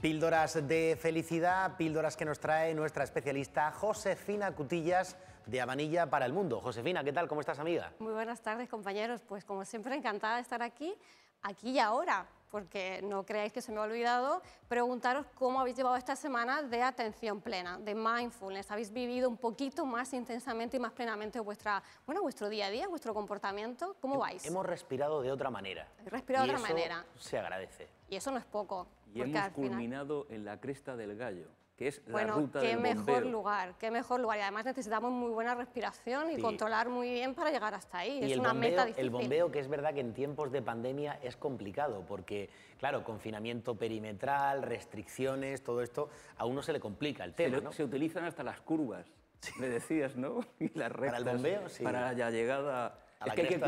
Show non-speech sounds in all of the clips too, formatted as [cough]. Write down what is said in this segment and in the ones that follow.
Píldoras de felicidad, píldoras que nos trae nuestra especialista Josefina Cutillas de Amanilla para el Mundo. Josefina, ¿qué tal? ¿Cómo estás, amiga? Muy buenas tardes, compañeros. Pues como siempre, encantada de estar aquí, aquí y ahora porque no creáis que se me ha olvidado, preguntaros cómo habéis llevado esta semana de atención plena, de mindfulness. ¿Habéis vivido un poquito más intensamente y más plenamente vuestra, bueno, vuestro día a día, vuestro comportamiento? ¿Cómo vais? Hemos respirado de otra manera. Respirado de otra manera. Se agradece. Y eso no es poco. Y hemos culminado en la cresta del gallo bueno, qué mejor lugar, qué mejor lugar. Y además necesitamos muy buena respiración y controlar muy bien para llegar hasta ahí. Y es una meta difícil. El bombeo, que es verdad que en tiempos de pandemia es complicado, porque, claro, confinamiento perimetral, restricciones, todo esto, a uno se le complica el tema. Se, ¿no? se utilizan hasta las curvas, si me decías, ¿no? [laughs] Y las rectas. Para el bombeo, sí. Para la llegada hay que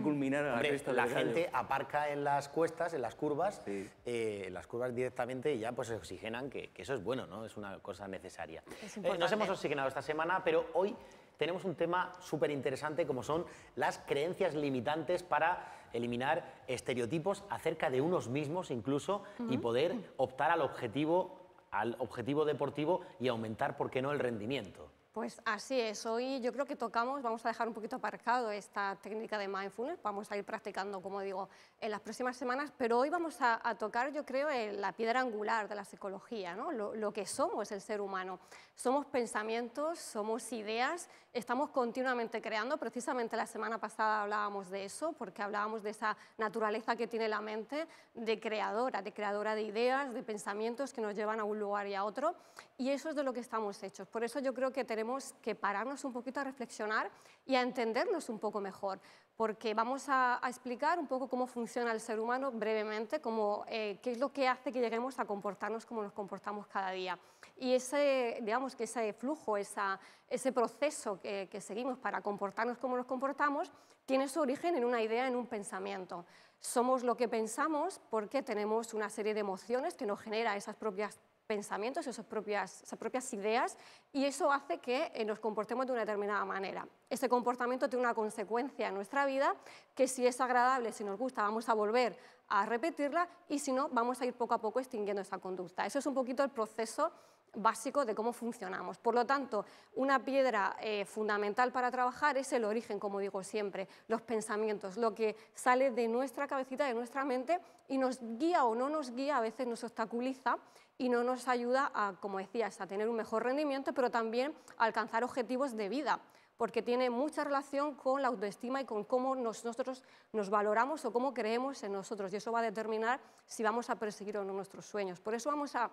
culminar, hay la, gente aparca en las cuestas, en las curvas, eh, en las curvas directamente y ya pues se oxigenan, que, eso es bueno, ¿no? Es una cosa necesaria. Eh, nos hemos oxigenado esta semana, pero hoy tenemos un tema súper interesante como son las creencias limitantes para eliminar estereotipos acerca de unos mismos incluso y poder optar al objetivo, al objetivo deportivo y aumentar, ¿por qué no?, el rendimiento. Pues así es, hoy yo creo que tocamos, vamos a dejar un poquito aparcado esta técnica de mindfulness, vamos a ir practicando, como digo, en las próximas semanas, pero hoy vamos a, tocar, yo creo, en la piedra angular de la psicología, ¿no? lo, lo que somos el ser humano. Somos pensamientos, somos ideas estamos continuamente creando. Precisamente la semana pasada hablábamos de eso, porque hablábamos de esa naturaleza que tiene la mente de creadora, de creadora de ideas, de pensamientos que nos llevan a un lugar y a otro. Y eso es de lo que estamos hechos. Por eso yo creo que tenemos que pararnos un poquito a reflexionar y a entendernos un poco mejor porque vamos a, explicar un poco cómo funciona el ser humano brevemente, cómo, eh, qué es lo que hace que lleguemos a comportarnos como nos comportamos cada día y ese, digamos, que ese flujo, ese proceso que, seguimos para comportarnos como nos comportamos, tiene su origen en una idea, en un pensamiento. Somos lo que pensamos porque tenemos una serie de emociones que nos genera esas propias pensamientos, esas propias, esas propias ideas, y eso hace que eh, nos comportemos de una determinada manera. Ese comportamiento tiene una consecuencia en nuestra vida que si es agradable, si nos gusta, vamos a volver a repetirla y si no, vamos a ir poco a poco extinguiendo esa conducta. Eso es un poquito el proceso básico de cómo funcionamos. Por lo tanto, una piedra eh, fundamental para trabajar es el origen, como digo siempre, los pensamientos, lo que sale de nuestra cabecita, de nuestra mente y nos guía o no nos guía, a veces nos obstaculiza y no nos ayuda a, como decías, a tener un mejor rendimiento, pero también a alcanzar objetivos de vida porque tiene mucha relación con la autoestima y con cómo nosotros nos valoramos o cómo creemos en nosotros. Y eso va a determinar si vamos a perseguir o no nuestros sueños. Por eso vamos a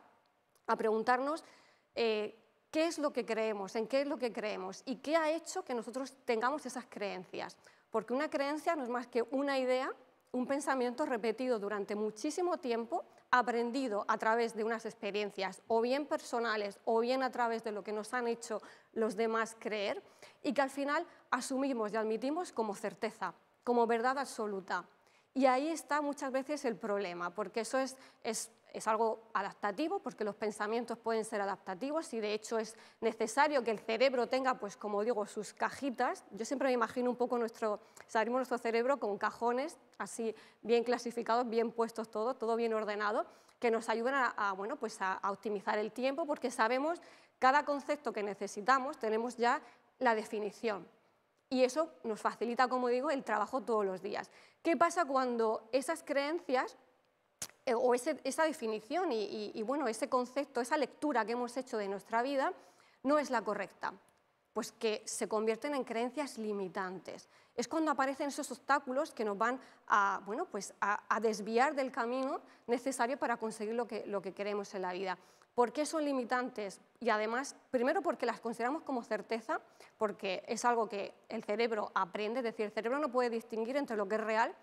a preguntarnos eh, qué es lo que creemos, en qué es lo que creemos y qué ha hecho que nosotros tengamos esas creencias. Porque una creencia no es más que una idea, un pensamiento repetido durante muchísimo tiempo, aprendido a través de unas experiencias o bien personales o bien a través de lo que nos han hecho los demás creer y que al final asumimos y admitimos como certeza, como verdad absoluta. Y ahí está muchas veces el problema, porque eso es es algo adaptativo porque los pensamientos pueden ser adaptativos y de hecho es necesario que el cerebro tenga, pues como digo, sus cajitas. Yo siempre me imagino un poco nuestro, nuestro cerebro con cajones así bien clasificados, bien puestos todo todo bien ordenado, que nos ayudan a, bueno, pues a optimizar el tiempo porque sabemos cada concepto que necesitamos, tenemos ya la definición. Y eso nos facilita, como digo, el trabajo todos los días. ¿Qué pasa cuando esas creencias eh, o esa definición y, bueno, ese concepto, esa lectura que hemos hecho de nuestra vida no es la correcta, pues que se convierten en creencias limitantes. Es cuando aparecen esos obstáculos que nos van a, bueno, pues desviar del camino necesario para conseguir lo que, lo que queremos en la vida. ¿Por qué son limitantes? Y además, primero porque las consideramos como certeza, porque es algo que el cerebro aprende, es decir, el cerebro no puede distinguir entre lo que es real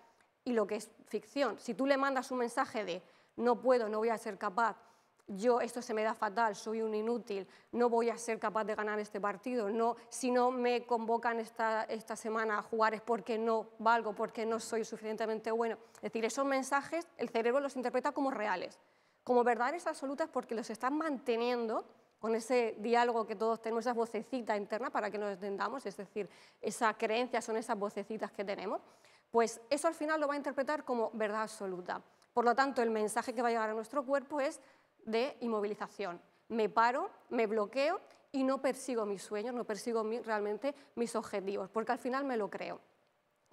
y lo que es ficción. Si tú le mandas un mensaje de no puedo, no voy a ser capaz, yo esto se me da fatal, soy un inútil, no voy a ser capaz de ganar este partido, no, si no me convocan esta, esta semana a jugar es porque no valgo, porque no soy suficientemente bueno. Es decir, esos mensajes el cerebro los interpreta como reales, como verdades absolutas porque los están manteniendo con ese diálogo que todos tenemos, esa vocecita interna para que nos entendamos, es decir, esa creencia son esas vocecitas que tenemos pues eso al final lo va a interpretar como verdad absoluta. Por lo tanto, el mensaje que va a llegar a nuestro cuerpo es de inmovilización. Me paro, me bloqueo y no persigo mis sueños, no persigo realmente mis objetivos, porque al final me lo creo.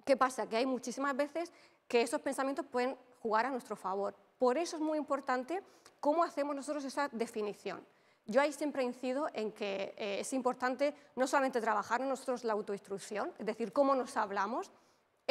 ¿Qué pasa? Que hay muchísimas veces que esos pensamientos pueden jugar a nuestro favor. Por eso es muy importante cómo hacemos nosotros esa definición. Yo ahí siempre incido en que eh, es importante no solamente trabajar en nosotros la autoinstrucción, es decir, cómo nos hablamos,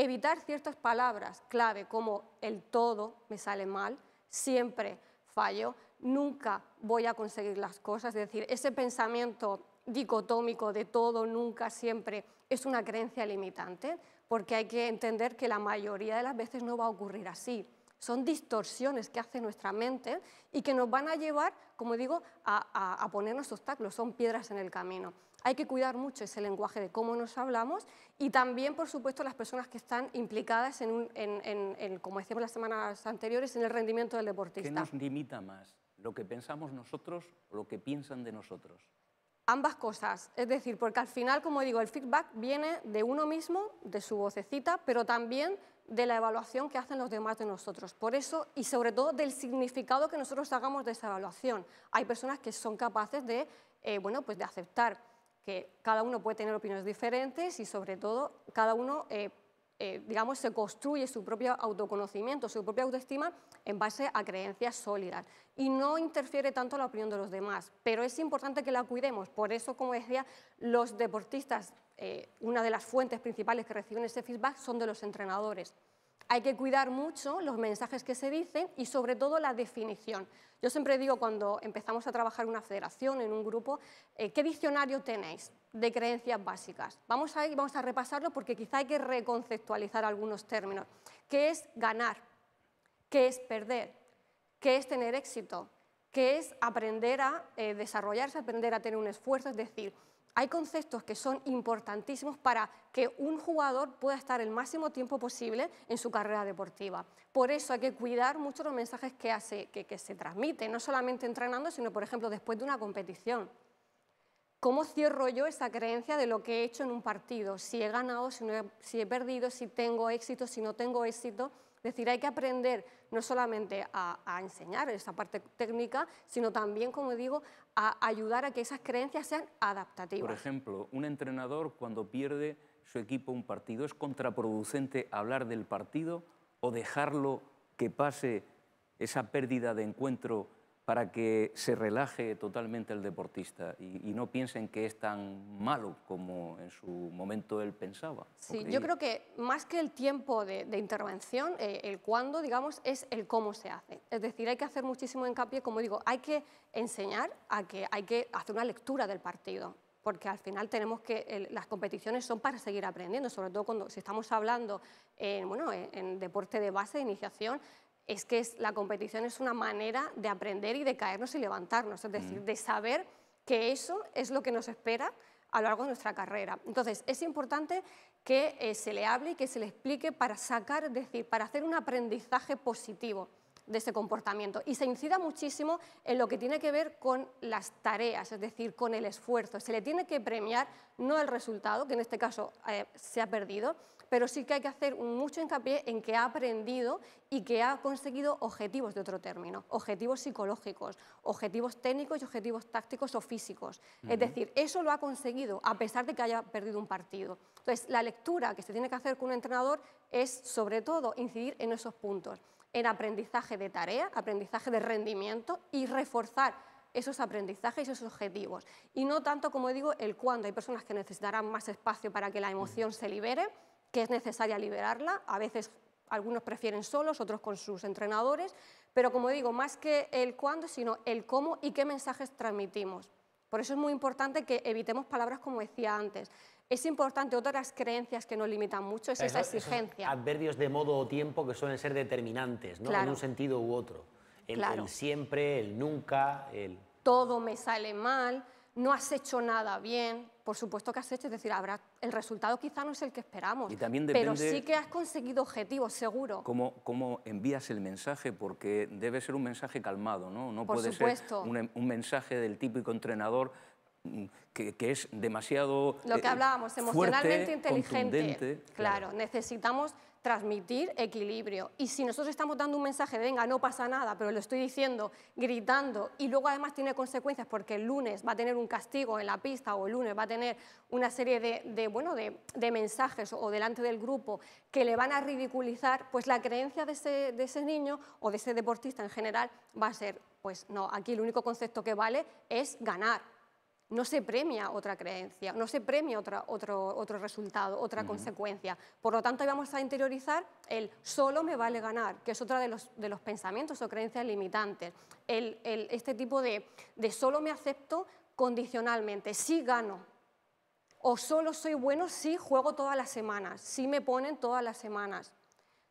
evitar ciertas palabras clave como el todo me sale mal, siempre fallo, nunca voy a conseguir las cosas, es decir, ese pensamiento dicotómico de todo, nunca, siempre, es una creencia limitante, porque hay que entender que la mayoría de las veces no va a ocurrir así. Son distorsiones que hace nuestra mente y que nos van a llevar, como digo, a, a ponernos obstáculos, son piedras en el camino hay que cuidar mucho ese lenguaje de cómo nos hablamos y también, por supuesto, las personas que están implicadas en, como decíamos las semanas anteriores, en el rendimiento del deportista. ¿Qué nos limita más? ¿Lo que pensamos nosotros o lo que piensan de nosotros? Ambas cosas, es decir, porque al final, como digo, el feedback viene de uno mismo, de su vocecita, pero también de la evaluación que hacen los demás de nosotros. Por eso, y sobre todo, del significado que nosotros hagamos de esa evaluación. Hay personas que son capaces de, eh, bueno, pues de aceptar que cada uno puede tener opiniones diferentes y sobre todo cada uno, eh, eh, digamos, se construye su propio autoconocimiento, su propia autoestima en base a creencias sólidas y no interfiere tanto la opinión de los demás, pero es importante que la cuidemos, por eso, como decía, los deportistas, eh, una de las fuentes principales que reciben ese feedback son de los entrenadores. Hay que cuidar mucho los mensajes que se dicen y sobre todo la definición. Yo siempre digo cuando empezamos a trabajar en una federación, en un grupo, eh, ¿qué diccionario tenéis de creencias básicas? Vamos a, vamos a repasarlo porque quizá hay que reconceptualizar algunos términos. ¿Qué es ganar? ¿Qué es perder? ¿Qué es tener éxito? ¿Qué es aprender a eh, desarrollarse, aprender a tener un esfuerzo? Es decir, hay conceptos que son importantísimos para que un jugador pueda estar el máximo tiempo posible en su carrera deportiva. Por eso hay que cuidar mucho los mensajes que, se transmiten, no solamente entrenando, sino, por ejemplo, después de una competición. ¿Cómo cierro yo esa creencia de lo que he hecho en un partido? Si he ganado, si he perdido, si tengo éxito, si no tengo éxito. Es decir, hay que aprender no solamente a, enseñar esa parte técnica, sino también, como digo, a ayudar a que esas creencias sean adaptativas. Por ejemplo, un entrenador cuando pierde su equipo un partido, ¿es contraproducente hablar del partido o dejarlo que pase esa pérdida de encuentro para que se relaje totalmente el deportista y, y, no piensen que es tan malo como en su momento él pensaba. Sí, yo creo que más que el tiempo de, intervención, eh, el cuándo, digamos, es el cómo se hace. Es decir, hay que hacer muchísimo hincapié, como digo, hay que enseñar a que hay que hacer una lectura del partido porque al final tenemos que las competiciones son para seguir aprendiendo, sobre todo cuando si estamos hablando en, bueno, en deporte de base, de iniciación, es que la competición es una manera de aprender y de caernos y levantarnos, es decir, mm. de saber que eso es lo que nos espera a lo largo de nuestra carrera. Entonces, es importante que eh, se le hable y que se le explique para sacar, decir, para hacer un aprendizaje positivo de ese comportamiento. Y se incida muchísimo en lo que tiene que ver con las tareas, es decir, con el esfuerzo. Se le tiene que premiar no el resultado, que en este caso eh, se ha perdido, pero sí que hay que hacer mucho hincapié en que ha aprendido y que ha conseguido objetivos de otro término, objetivos psicológicos, objetivos técnicos y objetivos tácticos o físicos. Es decir, eso lo ha conseguido a pesar de que haya perdido un partido. Entonces, la lectura que se tiene que hacer con un entrenador es, sobre todo, incidir en esos puntos, en aprendizaje de tarea, aprendizaje de rendimiento y reforzar esos aprendizajes, y esos objetivos. Y no tanto, como digo, el cuándo. Hay personas que necesitarán más espacio para que la emoción se libere que es necesaria liberarla. A veces algunos prefieren solos, otros con sus entrenadores, pero como digo, más que el cuándo, sino el cómo y qué mensajes transmitimos. Por eso es muy importante que evitemos palabras como decía antes. Es importante, otras creencias que nos limitan mucho es esa exigencia. Adverbios de modo o tiempo que suelen ser determinantes, ¿no? en un sentido u otro. el, siempre, el nunca, el... Todo me sale mal, no has hecho nada bien, por supuesto que has hecho, es decir, habrá, el resultado quizá no es el que esperamos, pero sí que has conseguido objetivos, seguro. Cómo, envías el mensaje, porque debe ser un mensaje calmado, ¿no? No puede ser un, mensaje del típico entrenador mm, que, es demasiado... Lo que eh, hablábamos, emocionalmente inteligente. claro, necesitamos transmitir equilibrio. Y si nosotros estamos dando un mensaje de, venga, no pasa nada, pero lo estoy diciendo gritando y luego además tiene consecuencias porque el lunes va a tener un castigo en la pista o el lunes va a tener una serie de, bueno, mensajes o delante del grupo que le van a ridiculizar, pues la creencia de ese, de ese niño o de ese deportista en general va a ser, pues no, aquí el único concepto que vale es ganar, no se premia otra creencia, no se premia otra, otro, otro resultado, otra consecuencia. Por lo tanto, vamos a interiorizar el solo me vale ganar, que es otra de los, de los pensamientos o creencias limitantes. El, este tipo de, de solo me acepto condicionalmente, si gano, o solo soy bueno si juego todas las semanas, si me ponen todas las semanas.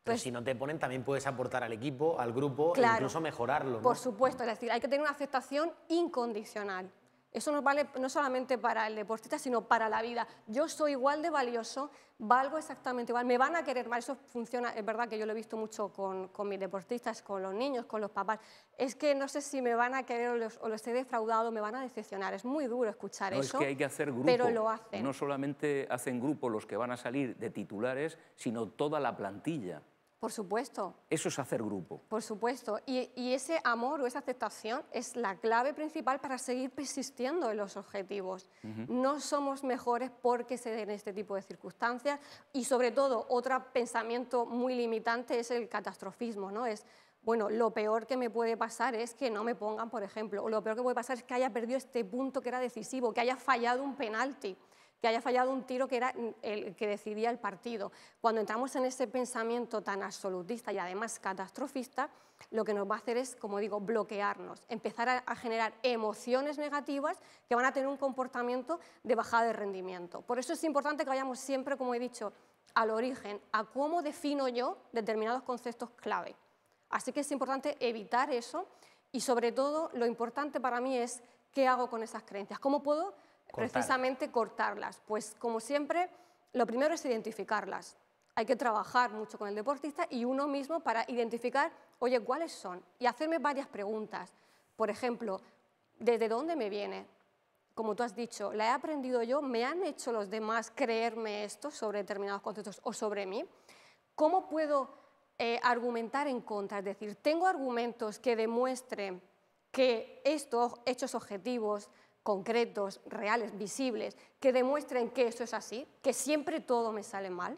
Pero pues, si no te ponen, también puedes aportar al equipo, al grupo, e incluso mejorarlo. Por supuesto, es decir, hay que tener una aceptación incondicional. Eso nos vale no solamente para el deportista, sino para la vida. Yo soy igual de valioso, valgo exactamente igual, me van a querer más. Eso funciona, es verdad que yo lo he visto mucho con, con mis deportistas, con los niños, con los papás. Es que no sé si me van a querer o los, he defraudado, me van a decepcionar. Es muy duro escuchar eso. Es que hay que hacer grupos. Pero lo hacen. No solamente hacen grupo los que van a salir de titulares, sino toda la plantilla. Por supuesto. Eso es hacer grupo. Por supuesto. Y, ese amor o esa aceptación es la clave principal para seguir persistiendo en los objetivos. No somos mejores porque se den este tipo de circunstancias y sobre todo otro pensamiento muy limitante es el catastrofismo, ¿no? Es bueno, lo peor que me puede pasar es que no me pongan, por ejemplo, o lo peor que puede pasar es que haya perdido este punto que era decisivo, que haya fallado un penalti que haya fallado un tiro que era el que decidía el partido. Cuando entramos en ese pensamiento tan absolutista y además catastrofista, lo que nos va a hacer es, como digo, bloquearnos, empezar a, generar emociones negativas que van a tener un comportamiento de bajada de rendimiento. Por eso es importante que vayamos siempre, como he dicho, al origen, a cómo defino yo determinados conceptos clave. Así que es importante evitar eso y sobre todo lo importante para mí es qué hago con esas creencias, cómo puedo precisamente cortarlas. Pues como siempre, lo primero es identificarlas. Hay que trabajar mucho con el deportista y uno mismo para identificar, oye, ¿cuáles son? Y hacerme varias preguntas. Por ejemplo, ¿desde dónde me viene? Como tú has dicho, ¿la he aprendido yo? ¿Me han hecho los demás creerme esto sobre determinados conceptos o sobre mí? ¿Cómo puedo eh, argumentar en contra? Es decir, ¿tengo argumentos que demuestren que estos hechos objetivos concretos, reales, visibles, que demuestren que eso es así, que siempre todo me sale mal,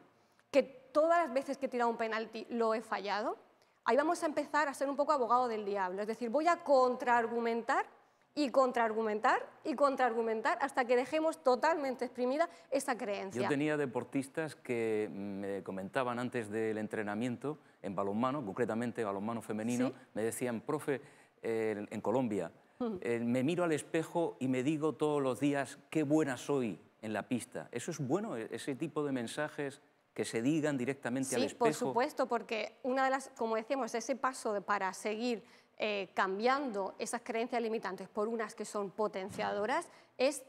que todas las veces que he tirado un penalti lo he fallado, ahí vamos a empezar a ser un poco abogado del diablo. Es decir, voy a contraargumentar y contraargumentar y contraargumentar hasta que dejemos totalmente exprimida esa creencia. Yo tenía deportistas que me comentaban antes del entrenamiento en balonmano, concretamente balonmano femenino, me decían, profe, eh, en Colombia, [laughs] Eh, me miro al espejo y me digo todos los días qué buena soy en la pista. Eso es bueno, e-, ese tipo de mensajes que se digan directamente al espejo. Sí, por supuesto, porque una de las, como decíamos, ese paso para seguir eh, cambiando esas creencias limitantes por unas que son potenciadoras es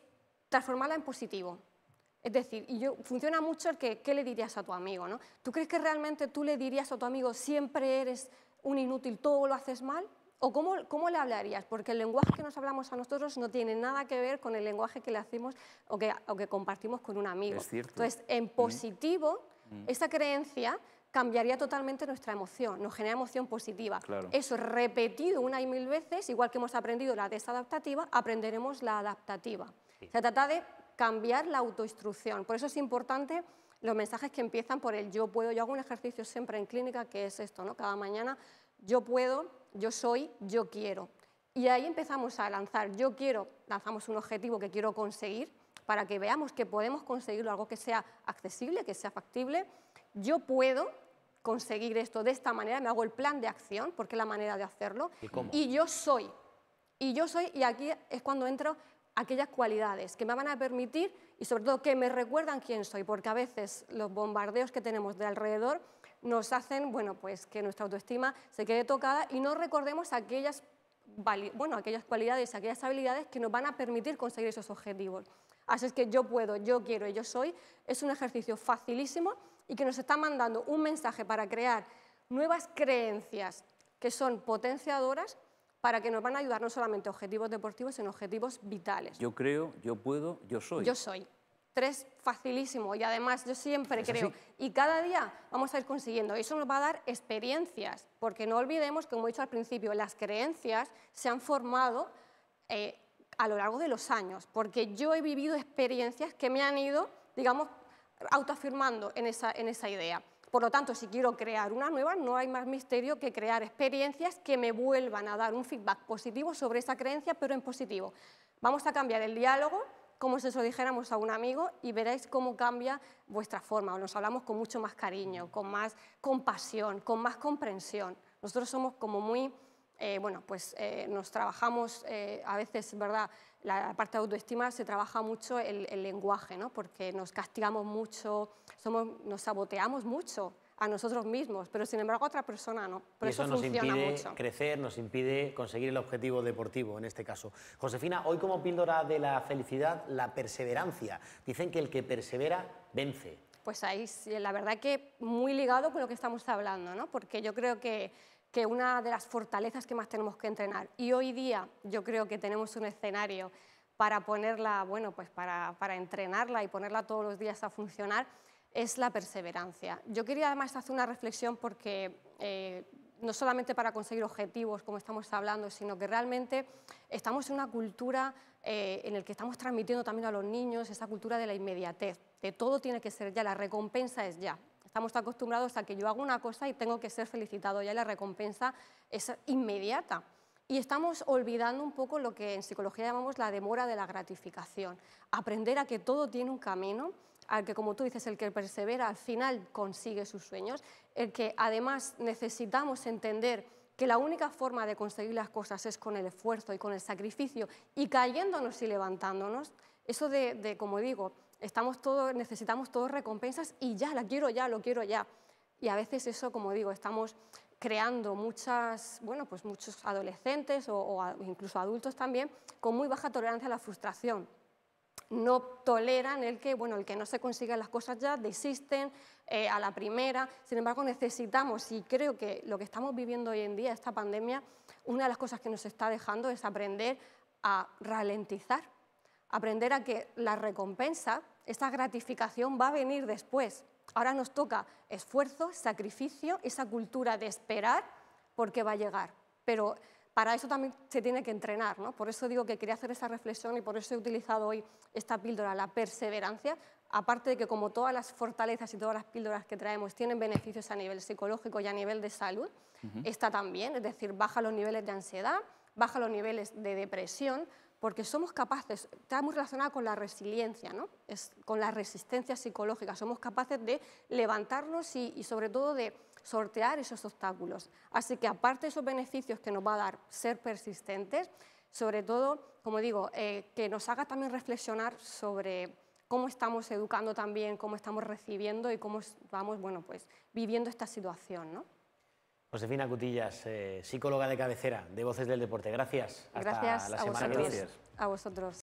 transformarla en positivo. Es decir, yo, funciona mucho el que, ¿qué le dirías a tu amigo? ¿no? ¿Tú crees que realmente tú le dirías a tu amigo, siempre eres un inútil, todo lo haces mal? ¿O cómo, cómo, le hablarías? Porque el lenguaje que nos hablamos a nosotros no tiene nada que ver con el lenguaje que le hacemos o que, o que compartimos con un amigo. Es cierto. Entonces, en mm. positivo, mm. esa creencia cambiaría totalmente nuestra emoción, nos genera emoción positiva. Claro. Eso repetido una y mil veces, igual que hemos aprendido la desadaptativa, aprenderemos la adaptativa. Se trata de cambiar la autoinstrucción. Por eso es importante los mensajes que empiezan por el yo puedo. Yo hago un ejercicio siempre en clínica que es esto, ¿no? Cada mañana yo puedo yo soy, yo quiero. Y ahí empezamos a lanzar, yo quiero, lanzamos un objetivo que quiero conseguir para que veamos que podemos conseguirlo, algo que sea accesible, que sea factible. Yo puedo conseguir esto de esta manera, me hago el plan de acción, porque es la manera de hacerlo. ¿Y, y yo soy, y yo soy, y aquí es cuando entro aquellas cualidades que me van a permitir y sobre todo que me recuerdan quién soy, porque a veces los bombardeos que tenemos de alrededor nos hacen bueno, pues, que nuestra autoestima se quede tocada y no recordemos aquellas, bueno, aquellas cualidades, aquellas habilidades que nos van a permitir conseguir esos objetivos. Así es que yo puedo, yo quiero, y yo soy, es un ejercicio facilísimo y que nos está mandando un mensaje para crear nuevas creencias que son potenciadoras para que nos van a ayudar no solamente objetivos deportivos, sino objetivos vitales. Yo creo, yo puedo, yo soy. Yo soy. Tres, facilísimo. Y además yo siempre creo, y cada día vamos a ir consiguiendo. eso nos va a dar experiencias, porque no olvidemos, como he dicho al principio, las creencias se han formado eh, a lo largo de los años, porque yo he vivido experiencias que me han ido, digamos, autoafirmando en esa, en esa idea. Por lo tanto, si quiero crear una nueva, no hay más misterio que crear experiencias que me vuelvan a dar un feedback positivo sobre esa creencia, pero en positivo. Vamos a cambiar el diálogo como si eso dijéramos a un amigo y veréis cómo cambia vuestra forma. Nos hablamos con mucho más cariño, con más compasión, con más comprensión. Nosotros somos como muy... Eh, bueno, pues eh, nos trabajamos, eh, a veces, ¿verdad? La parte de autoestima se trabaja mucho el, lenguaje, ¿no? Porque nos castigamos mucho, somos, nos saboteamos mucho a nosotros mismos, pero sin embargo a otra persona no. Por eso, nos impide crecer, nos impide conseguir el objetivo deportivo en este caso. Josefina, hoy como píldora de la felicidad, la perseverancia. Dicen que el que persevera vence. Pues ahí la verdad que muy ligado con lo que estamos hablando, ¿no? Porque yo creo que que una de las fortalezas que más tenemos que entrenar. Y hoy día yo creo que tenemos un escenario para ponerla, bueno, pues para, para entrenarla y ponerla todos los días a funcionar es la perseverancia. Yo quería además hacer una reflexión porque eh, no solamente para conseguir objetivos, como estamos hablando, sino que realmente estamos en una cultura eh, en la que estamos transmitiendo también a los niños esa cultura de la inmediatez, de todo tiene que ser ya, la recompensa es ya. Estamos acostumbrados a que yo hago una cosa y tengo que ser felicitado ya, la recompensa es inmediata. Y estamos olvidando un poco lo que en psicología llamamos la demora de la gratificación, aprender a que todo tiene un camino al que, como tú dices, el que persevera al final consigue sus sueños, el que además necesitamos entender que la única forma de conseguir las cosas es con el esfuerzo y con el sacrificio y cayéndonos y levantándonos, eso de, como digo, estamos todos, necesitamos todos recompensas y ya, la quiero ya, lo quiero ya. Y a veces eso, como digo, estamos creando muchas, bueno, pues muchos adolescentes o incluso adultos también con muy baja tolerancia a la frustración no toleran el que, bueno, el que no se consigan las cosas ya, desisten eh, a la primera. Sin embargo, necesitamos, y creo que lo que estamos viviendo hoy en día, esta pandemia, una de las cosas que nos está dejando es aprender a ralentizar, aprender a que la recompensa, esta gratificación va a venir después. Ahora nos toca esfuerzo, sacrificio, esa cultura de esperar, porque va a llegar. Pero para eso también se tiene que entrenar, ¿no? Por eso digo que quería hacer esa reflexión y por eso he utilizado hoy esta píldora, la perseverancia, aparte de que como todas las fortalezas y todas las píldoras que traemos tienen beneficios a nivel psicológico y a nivel de salud, esta también, es decir, baja los niveles de ansiedad, baja los niveles de depresión, porque somos capaces, está muy relacionada con la resiliencia, ¿no? Es, con la resistencia psicológica, somos capaces de levantarnos y sobre todo de sortear esos obstáculos. Así que aparte de esos beneficios que nos va a dar ser persistentes, sobre todo, como digo, eh, que nos haga también reflexionar sobre cómo estamos educando también, cómo estamos recibiendo y cómo vamos, bueno, pues viviendo esta situación, ¿no? Josefina Cutillas, eh, psicóloga de cabecera de Voces del Deporte. Gracias. Hasta la semana Gracias. A vosotros.